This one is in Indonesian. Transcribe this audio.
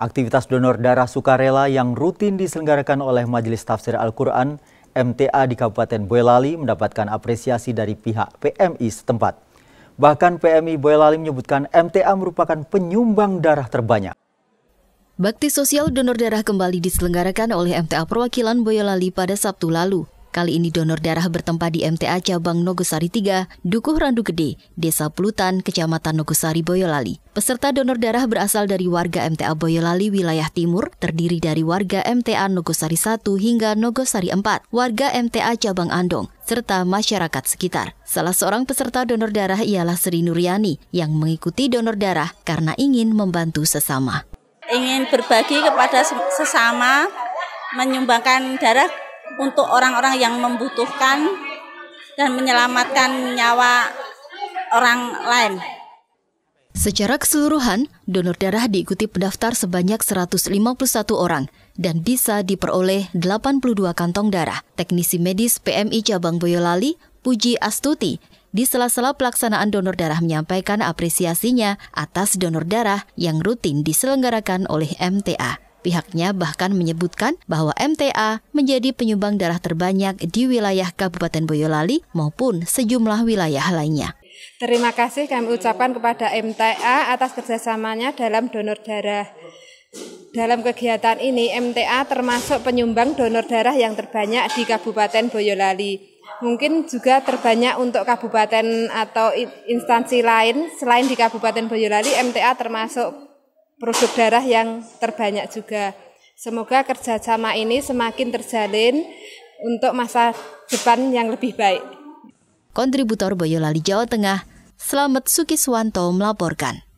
Aktivitas donor darah sukarela yang rutin diselenggarakan oleh Majelis Tafsir Al-Quran MTA di Kabupaten Boyolali mendapatkan apresiasi dari pihak PMI setempat. Bahkan PMI Boyolali menyebutkan MTA merupakan penyumbang darah terbanyak. Bakti sosial donor darah kembali diselenggarakan oleh MTA Perwakilan Boyolali pada Sabtu lalu. Kali ini donor darah bertempat di MTA Cabang Nogosari 3, Dukuh Randu Gede, Desa Pelutan, Kecamatan Nogosari, Boyolali. Peserta donor darah berasal dari warga MTA Boyolali wilayah timur, terdiri dari warga MTA Nogosari 1 hingga Nogosari 4, warga MTA Cabang Andong, serta masyarakat sekitar. Salah seorang peserta donor darah ialah Sri Nuriani yang mengikuti donor darah karena ingin membantu sesama. Ingin berbagi kepada sesama, menyumbangkan darah untuk orang-orang yang membutuhkan dan menyelamatkan nyawa orang lain. Secara keseluruhan, donor darah diikuti pendaftar sebanyak 151 orang dan bisa diperoleh 82 kantong darah. Teknisi medis PMI Cabang Boyolali, Puji Astuti, di sela-sela pelaksanaan donor darah menyampaikan apresiasinya atas donor darah yang rutin diselenggarakan oleh MTA. Pihaknya bahkan menyebutkan bahwa MTA menjadi penyumbang darah terbanyak di wilayah Kabupaten Boyolali maupun sejumlah wilayah lainnya. Terima kasih kami ucapkan kepada MTA atas kerjasamanya dalam donor darah. Dalam kegiatan ini, MTA termasuk penyumbang donor darah yang terbanyak di Kabupaten Boyolali. Mungkin juga terbanyak untuk kabupaten atau instansi lain selain di Kabupaten Boyolali, MTA termasuk produk darah yang terbanyak juga. Semoga kerjasama ini semakin terjalin untuk masa depan yang lebih baik. Kontributor Boyolali Jawa Tengah, Slamet Sukiswanto melaporkan.